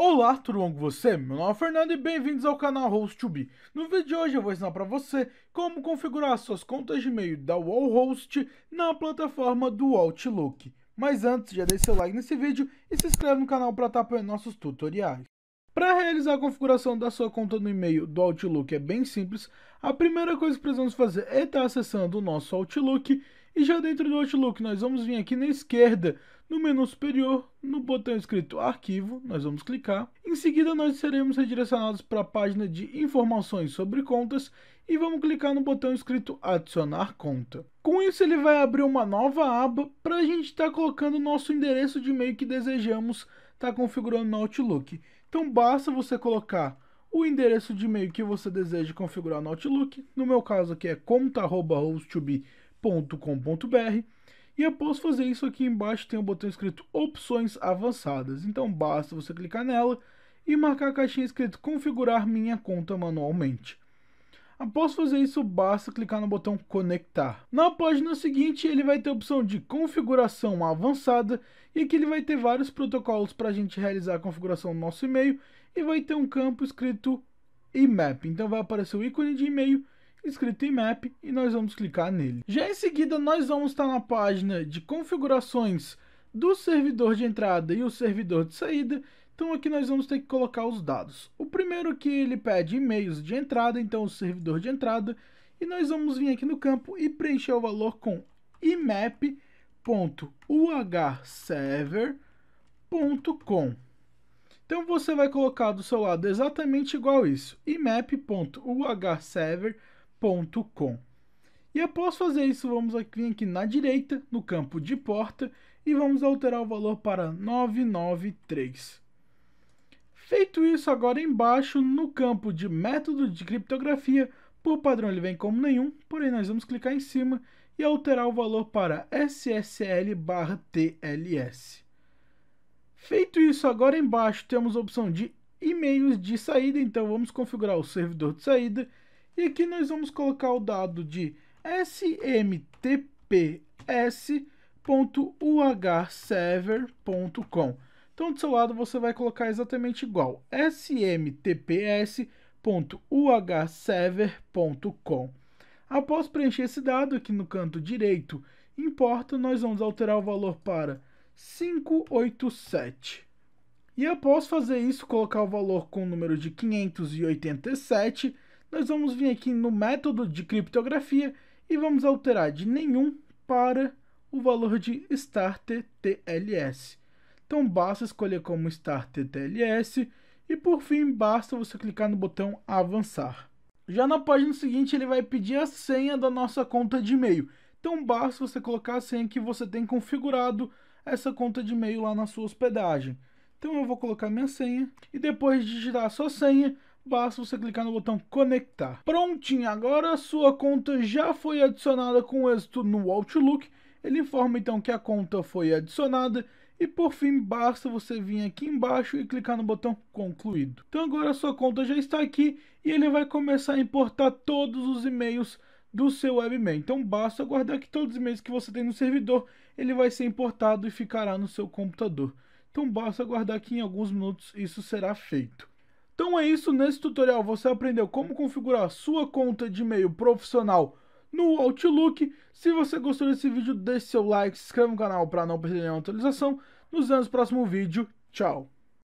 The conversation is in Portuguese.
Olá, tudo bom com você? Meu nome é Fernando e bem-vindos ao canal Host2B. No vídeo de hoje eu vou ensinar para você como configurar suas contas de e-mail da Wallhost na plataforma do Outlook. Mas antes, já deixe seu like nesse vídeo e se inscreve no canal para estar apoiando nossos tutoriais. Para realizar a configuração da sua conta no e-mail do Outlook é bem simples. A primeira coisa que precisamos fazer é estar acessando o nosso Outlook e já dentro do Outlook nós vamos vir aqui na esquerda no menu superior, no botão escrito Arquivo, nós vamos clicar. Em seguida, nós seremos redirecionados para a página de Informações sobre Contas e vamos clicar no botão escrito Adicionar Conta. Com isso, ele vai abrir uma nova aba para a gente estar tá colocando o nosso endereço de e-mail que desejamos estar tá configurando no Outlook. Então, basta você colocar o endereço de e-mail que você deseja configurar no Outlook, no meu caso aqui é conta@hostube.com.br. E após fazer isso, aqui embaixo tem um botão escrito opções avançadas. Então basta você clicar nela e marcar a caixinha escrito configurar minha conta manualmente. Após fazer isso, basta clicar no botão conectar. Na página seguinte, ele vai ter a opção de configuração avançada e aqui ele vai ter vários protocolos para a gente realizar a configuração do nosso e-mail e vai ter um campo escrito IMAP. Então vai aparecer o ícone de e-mail escrito em Map e nós vamos clicar nele. Já em seguida nós vamos estar na página de configurações do servidor de entrada e o servidor de saída, então aqui nós vamos ter que colocar os dados. O primeiro que ele pede e-mails de entrada, então o servidor de entrada, e nós vamos vir aqui no campo e preencher o valor com imap.uhserver.com. Então você vai colocar do seu lado exatamente igual isso, imap.uhserver.com gmail.com. E após fazer isso, vamos aqui, vir aqui na direita, no campo de porta, e vamos alterar o valor para 993. Feito isso, agora embaixo, no campo de método de criptografia, por padrão ele vem como nenhum, porém nós vamos clicar em cima e alterar o valor para SSL TLS. Feito isso, agora embaixo temos a opção de e-mails de saída, então vamos configurar o servidor de saída e aqui nós vamos colocar o dado de smtps.uhserver.com. Então, do seu lado, você vai colocar exatamente igual, smtps.uhserver.com. Após preencher esse dado aqui no canto direito, importa, nós vamos alterar o valor para 587. E após fazer isso, colocar o valor com o número de 587, nós vamos vir aqui no método de criptografia e vamos alterar de nenhum para o valor de starter TLS. Então basta escolher como starter TLS e por fim basta você clicar no botão avançar. Já na página seguinte ele vai pedir a senha da nossa conta de e-mail. Então basta você colocar a senha que você tem configurado essa conta de e-mail lá na sua hospedagem. Então eu vou colocar minha senha e depois de digitar a sua senha, basta você clicar no botão conectar. Prontinho, agora a sua conta já foi adicionada com êxito no Outlook, ele informa então que a conta foi adicionada e por fim, basta você vir aqui embaixo e clicar no botão concluído. Então agora a sua conta já está aqui e ele vai começar a importar todos os e-mails do seu webmail. Então basta aguardar que todos os e-mails que você tem no servidor, ele vai ser importado e ficará no seu computador. Então basta aguardar que em alguns minutos isso será feito. Então é isso, nesse tutorial você aprendeu como configurar sua conta de e-mail profissional no Outlook. Se você gostou desse vídeo, deixe seu like, se inscreva no canal para não perder nenhuma atualização. Nos vemos no próximo vídeo. Tchau!